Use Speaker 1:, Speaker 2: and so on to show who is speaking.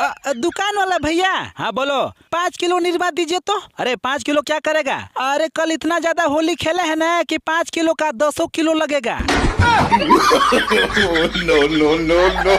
Speaker 1: आ, दुकान वाला भैया हाँ बोलो पाँच किलो निरमा दीजिए तो अरे पाँच किलो क्या करेगा अरे कल इतना ज्यादा होली खेले है ना कि पाँच किलो का दसों किलो लगेगा
Speaker 2: नो नो नो नो